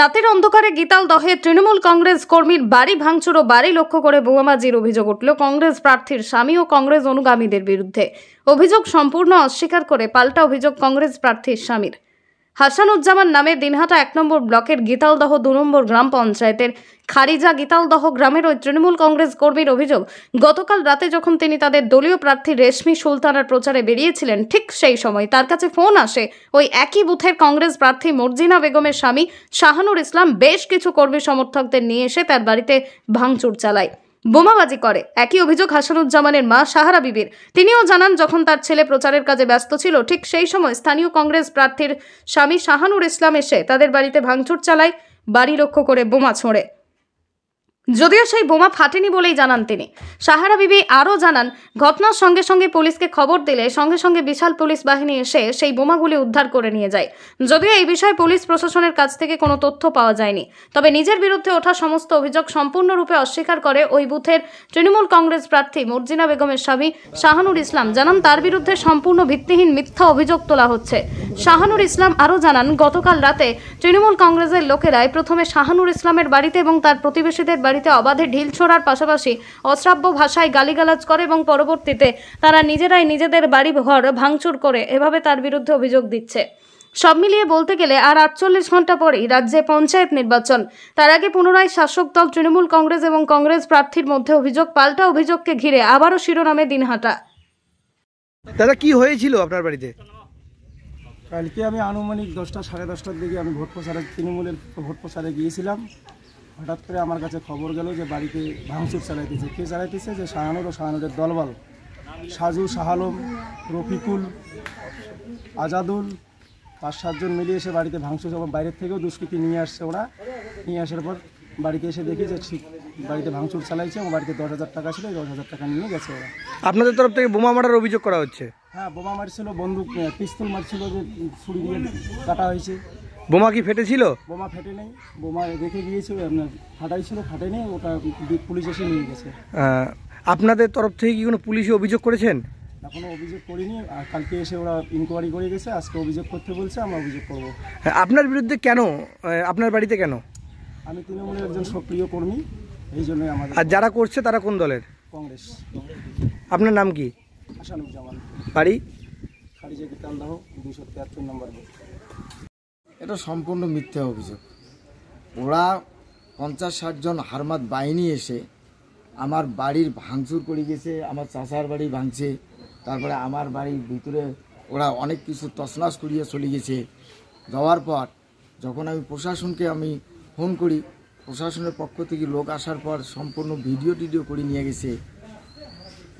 রাতের অন্ধকারে গীতাল দহে তৃণমূল কংগ্রেস কর্মীর বাড়ি ভাঙচুর ও বাড়ি লক্ষ্য করে বোমাবাজির অভিযোগ উঠল কংগ্রেস প্রার্থীর স্বামী ও কংগ্রেস অনুগামীদের বিরুদ্ধে অভিযোগ সম্পূর্ণ অস্বীকার করে পাল্টা অভিযোগ কংগ্রেস প্রার্থীর স্বামীর হাসানুজ্জামান নামে দিনহাটা এক নম্বর ব্লকের গীতালদহ দু নম্বর গ্রাম পঞ্চায়েতের খারিজা গীতালদহ গ্রামের ওই তৃণমূল কংগ্রেস কর্মীর অভিযোগ গতকাল রাতে যখন তিনি তাদের দলীয় প্রার্থী রেশমি সুলতানার প্রচারে বেরিয়েছিলেন ঠিক সেই সময় তার কাছে ফোন আসে ওই একই বুথের কংগ্রেস প্রার্থী মর্জিনা বেগমের স্বামী শাহানুর ইসলাম বেশ কিছু কর্মী সমর্থকদের নিয়ে এসে তার বাড়িতে ভাঙচুর চালায় বোমাবাজি করে একই অভিযোগ হাসানুজ্জামানের মা সাহারা বিবির তিনিও জানান যখন তার ছেলে প্রচারের কাজে ব্যস্ত ছিল ঠিক সেই সময় স্থানীয় কংগ্রেস প্রার্থীর স্বামী শাহানুর ইসলাম এসে তাদের বাড়িতে ভাঙচুর চালায় বাড়ি লক্ষ্য করে বোমা ছোঁড়ে যদিও সেই বোমা ফাটেনি বলেই জানান তিনি সাহারা বিবি আরও জানান ঘটনার সঙ্গে সঙ্গে পুলিশকে খবর দিলে সঙ্গে সঙ্গে বিশাল পুলিশ বাহিনী এসে সেই বোমাগুলি উদ্ধার করে নিয়ে যায় যদিও এই বিষয়ে পুলিশ প্রশাসনের কাছ থেকে কোনো তথ্য পাওয়া যায়নি তবে নিজের বিরুদ্ধে ওঠা সমস্ত অভিযোগ সম্পূর্ণরূপে অস্বীকার করে ওই বুথের তৃণমূল কংগ্রেস প্রার্থী মর্জিনা বেগমের স্বামী শাহানুর ইসলাম জানান তার বিরুদ্ধে সম্পূর্ণ ভিত্তিহীন মিথ্যা অভিযোগ তোলা হচ্ছে শাহানুর ইসলাম আরও জানান গতকাল রাতে তৃণমূল কংগ্রেসের লোকেরাই প্রথমে শাহানুর ইসলামের বাড়িতে এবং তার প্রতিবেশীদের বাড়ি গাড়িতে অবাধে ঢিল ছোড়ার পাশাপাশি অশ্রাব্য ভাষায় গালিগালাজ করে এবং পরবর্তীতে তারা নিজেরাই নিজেদের বাড়ি ঘর ভাঙচুর করে এভাবে তার বিরুদ্ধে অভিযোগ দিচ্ছে সব মিলিয়ে বলতে গেলে আর আটচল্লিশ ঘন্টা পরেই রাজ্যে পঞ্চায়েত নির্বাচন তার আগে পুনরায় শাসক দল তৃণমূল কংগ্রেস এবং কংগ্রেস প্রার্থীর মধ্যে অভিযোগ পাল্টা অভিযোগকে ঘিরে আবারও শিরোনামে দিন হাঁটা দাদা কি হয়েছিল আপনার বাড়িতে কালকে আমি আনুমানিক দশটা সাড়ে দশটার দিকে আমি ভোট প্রচারে তৃণমূলের ভোট প্রচারে গিয়েছিলাম হঠাৎ করে আমার কাছে খবর গেল যে বাড়িতে ভাঙচুর চালাইতেছে কে চালাইতেছে যে শাহানুর ও শাহানুরের দলবল সাজু শাহালম রফিকুল আজাদুল পাঁচ সাতজন মিলিয়ে এসে বাড়িতে ভাঙচুর এবং বাইরের থেকেও দুষ্কৃতি নিয়ে আসছে ওরা নিয়ে আসার পর বাড়িতে এসে দেখি যে ঠিক বাড়িতে ভাঙচুর চালাইছে এবং বাড়িতে দশ হাজার টাকা ছিল দশ হাজার টাকা নিয়ে গেছে ওরা আপনাদের তরফ থেকে বোমা মারার অভিযোগ করা হচ্ছে হ্যাঁ বোমা মারছিল বন্দুক পিস্তল মারছিল যে ছুরি দিয়ে কাটা হয়েছে বোমা কি ফেটেছিল বোমা ফেটে নেই বোমা রেখে গিয়েছিল আপনার ফাটাই ছিল ফাটে নেই ওটা পুলিশ এসে নিয়ে গেছে আপনাদের তরফ থেকে কি কোনো পুলিশে অভিযোগ করেছেন এখনো অভিযোগ করিনি আর কালকে এসে ওরা ইনকোয়ারি করে গেছে আজকে অভিযোগ করতে বলছে আমরা অভিযোগ করবো হ্যাঁ, আপনার বিরুদ্ধে কেন আপনার বাড়িতে কেন আমি তৃণমূলের একজন সক্রিয় কর্মী এই জন্যই আমাদের আর যারা করছে তারা কোন দলের কংগ্রেস আপনার নাম কি আসানুজ্জামান বাড়ি খারিজে দাহ দুশো তিয়াত্তর নম্বর এটা সম্পূর্ণ মিথ্যা অভিযোগ ওরা পঞ্চাশ ষাটজন হারমাত বাহিনী এসে আমার বাড়ির ভাঙচুর করে গেছে আমার চাষার বাড়ি ভাঙছে তারপরে আমার বাড়ির ভিতরে ওরা অনেক কিছু তসনাস করিয়ে চলে গেছে যাওয়ার পর যখন আমি প্রশাসনকে আমি ফোন করি প্রশাসনের পক্ষ থেকে লোক আসার পর সম্পূর্ণ ভিডিও টিডিও করে নিয়ে গেছে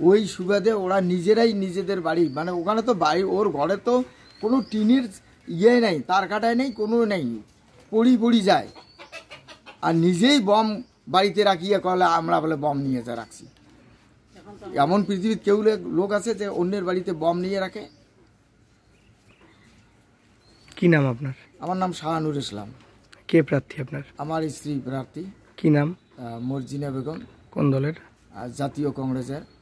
ওই সুবাদে ওরা নিজেরাই নিজেদের বাড়ি মানে ওখানে তো বাড়ি ওর ঘরে তো কোনো টিনের ইয়ে নেই তার কাটায় নেই কোনো নেই পড়ি পড়ি যায় আর নিজেই বম বাড়িতে রাখিয়ে কলে আমরা বলে বম নিয়ে যা রাখছি এমন পৃথিবীর কেউ লোক আছে যে অন্যের বাড়িতে বম নিয়ে রাখে কি নাম আপনার আমার নাম শাহানুর ইসলাম কে প্রার্থী আপনার আমার স্ত্রী প্রার্থী কি নাম মর্জিনা বেগম কোন দলের জাতীয় কংগ্রেসের